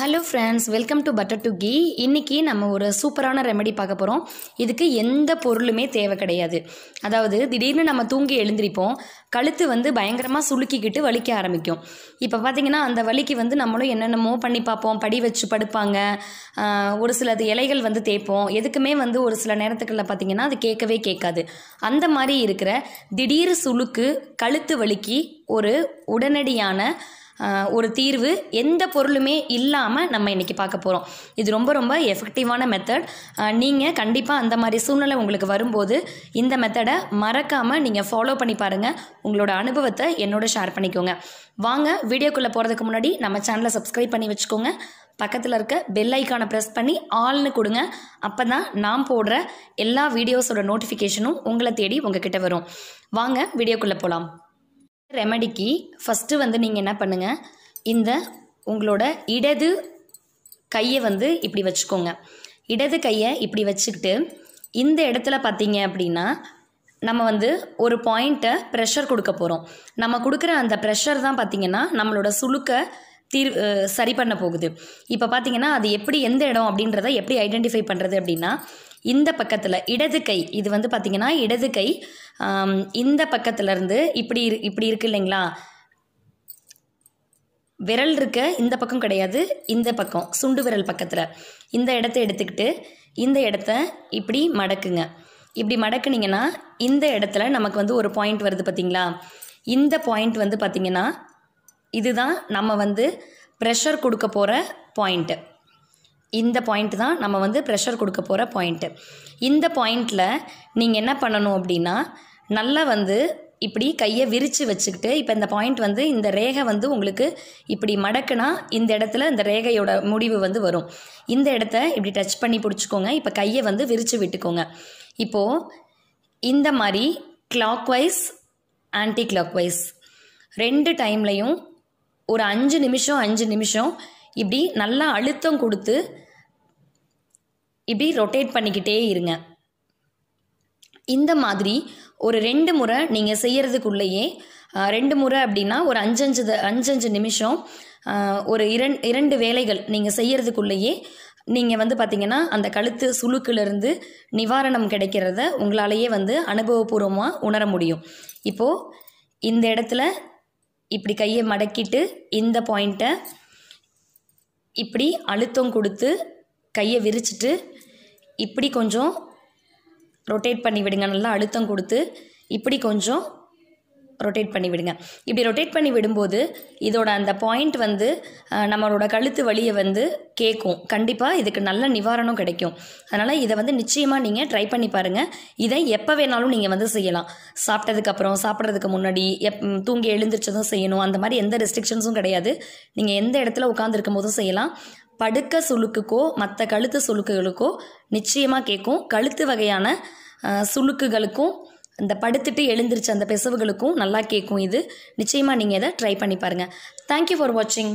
hello friends welcome to பட்டர் டு கீ இன்றைக்கி நம்ம ஒரு சூப்பரான ரெமெடி பார்க்க போகிறோம் இதுக்கு எந்த பொருளுமே தேவை கிடையாது அதாவது திடீர்னு நம்ம தூங்கி எழுந்திரிப்போம் கழுத்து வந்து பயங்கரமாக சுளுக்கிக்கிட்டு வலிக்க ஆரம்பிக்கும் இப்போ பார்த்திங்கன்னா அந்த வலிக்கு வந்து நம்மளும் என்னென்னமோ பண்ணி பார்ப்போம் படி வச்சு படுப்பாங்க ஒரு சில இலைகள் வந்து தேய்ப்போம் எதுக்குமே வந்து ஒரு சில நேரத்துக்குள்ள பார்த்திங்கன்னா அது கேட்கவே கேட்காது அந்த மாதிரி இருக்கிற திடீர் சுளுக்கு கழுத்து வலிக்கு ஒரு உடனடியான ஒரு தீர்வு எந்த பொருளுமே இல்லாமல் நம்ம இன்றைக்கி பார்க்க போகிறோம் இது ரொம்ப ரொம்ப எஃபெக்டிவான மெத்தட் நீங்கள் கண்டிப்பாக அந்த மாதிரி சூழ்நிலை உங்களுக்கு வரும்போது இந்த மெத்தடை மறக்காமல் நீங்கள் ஃபாலோ பண்ணி பாருங்கள் உங்களோட அனுபவத்தை என்னோட ஷேர் பண்ணிக்கோங்க வாங்க வீடியோக்குள்ளே போகிறதுக்கு முன்னாடி நம்ம சேனலை சப்ஸ்கிரைப் பண்ணி வச்சுக்கோங்க பக்கத்தில் இருக்க பெல் ஐக்கானை ப்ரெஸ் பண்ணி ஆல்னு கொடுங்க அப்போ தான் நான் போடுற எல்லா வீடியோஸோட நோட்டிஃபிகேஷனும் உங்களை தேடி உங்ககிட்ட வரும் வாங்க வீடியோக்குள்ளே போகலாம் ரெமடிக்கு ஃபஸ்ட்டு வந்து நீங்கள் என்ன பண்ணுங்கள் இந்த உங்களோட இடது கையை வந்து இப்படி வச்சுக்கோங்க இடது கையை இப்படி வச்சுக்கிட்டு இந்த இடத்துல பார்த்தீங்க அப்படின்னா நம்ம வந்து ஒரு பாயிண்ட்டை ப்ரெஷர் கொடுக்க போகிறோம் நம்ம கொடுக்குற அந்த ப்ரெஷர் தான் பார்த்திங்கன்னா நம்மளோட சுழுக்க தீர் சரி பண்ண போகுது இப்போ பார்த்தீங்கன்னா அது எப்படி எந்த இடம் அப்படின்றத எப்படி ஐடென்டிஃபை பண்ணுறது அப்படின்னா இந்த பக்கத்தில் இடது கை இது வந்து பார்த்திங்கன்னா இடது கை இந்த பக்கத்துலேருந்து இப்படி இரு இப்படி இருக்குது இல்லைங்களா விரல் இருக்க இந்த பக்கம் கிடையாது இந்த பக்கம் சுண்டு விரல் பக்கத்தில் இந்த இடத்த எடுத்துக்கிட்டு இந்த இடத்த இப்படி மடக்குங்க இப்படி மடக்குனிங்கன்னா இந்த இடத்துல நமக்கு வந்து ஒரு பாயிண்ட் வருது பார்த்திங்களா இந்த பாயிண்ட் வந்து பார்த்திங்கன்னா இதுதான் நம்ம வந்து ப்ரெஷர் கொடுக்க போகிற பாயிண்ட்டு இந்த பாயிண்ட் தான் நம்ம வந்து ப்ரெஷர் கொடுக்க போகிற பாயிண்ட்டு இந்த பாயிண்டில் நீங்கள் என்ன பண்ணணும் அப்படின்னா நல்லா வந்து இப்படி கையை விரித்து வச்சுக்கிட்டு இப்போ இந்த பாயிண்ட் வந்து இந்த ரேகை வந்து உங்களுக்கு இப்படி மடக்குனா இந்த இடத்துல இந்த ரேகையோட முடிவு வந்து வரும் இந்த இடத்த இப்படி டச் பண்ணி பிடிச்சிக்கோங்க இப்போ கையை வந்து விரித்து விட்டுக்கோங்க இப்போது இந்த மாதிரி clockwise anti clockwise ரெண்டு டைம்லையும் ஒரு அஞ்சு நிமிஷம் அஞ்சு நிமிஷம் இப்படி நல்லா அழுத்தம் கொடுத்து இப்படி ரொட்டேட் பண்ணிக்கிட்டே இருங்க இந்த மாதிரி ஒரு ரெண்டு முறை நீங்கள் செய்கிறதுக்குள்ளேயே ரெண்டு முறை அப்படின்னா ஒரு அஞ்சஞ்சு அஞ்சஞ்சு நிமிஷம் ஒரு இரண் இரண்டு வேலைகள் நீங்கள் செய்கிறதுக்குள்ளேயே நீங்கள் வந்து பார்த்திங்கன்னா அந்த கழுத்து சுழுக்கிலிருந்து நிவாரணம் கிடைக்கிறத உங்களாலேயே வந்து அனுபவபூர்வமாக உணர முடியும் இப்போது இந்த இடத்துல இப்படி கையை மடக்கிட்டு இந்த பாயிண்ட்டை இப்படி அழுத்தம் கொடுத்து கையை விரிச்சிட்டு இப்படி கொஞ்சம் ரொட்டேட் பண்ணி விடுங்க நல்லா அழுத்தம் கொடுத்து இப்படி கொஞ்சம் ரொட்டேட் பண்ணி விடுங்க இப்படி ரொட்டேட் பண்ணி விடும்போது இதோட அந்த பாயிண்ட் வந்து நம்மளோட கழுத்து வழியை வந்து கேட்கும் கண்டிப்பாக இதுக்கு நல்ல நிவாரணம் கிடைக்கும் அதனால் இதை வந்து நிச்சயமாக நீங்கள் ட்ரை பண்ணி பாருங்கள் இதை எப்போ வேணாலும் நீங்கள் வந்து செய்யலாம் சாப்பிட்டதுக்கப்புறம் சாப்பிட்றதுக்கு முன்னாடி எப் தூங்கி எழுந்திரிச்சதும் செய்யணும் அந்த மாதிரி எந்த ரெஸ்ட்ரிக்ஷன்ஸும் கிடையாது நீங்கள் எந்த இடத்துல உட்காந்துருக்கும் போதும் செய்யலாம் படுக்க சுழுக்குக்கோ மற்ற கழுத்து சுழுக்குகளுக்கோ நிச்சயமாக கேட்கும் கழுத்து வகையான சுழுக்குகளுக்கும் இந்த படுத்துட்டு எழுந்திருச்ச அந்த பிசவுகளுக்கும் நல்லா கேட்கும் இது நிச்சயமாக நீங்கள் இதை ட்ரை பண்ணி பாருங்கள் தேங்க்யூ ஃபார் வாட்சிங்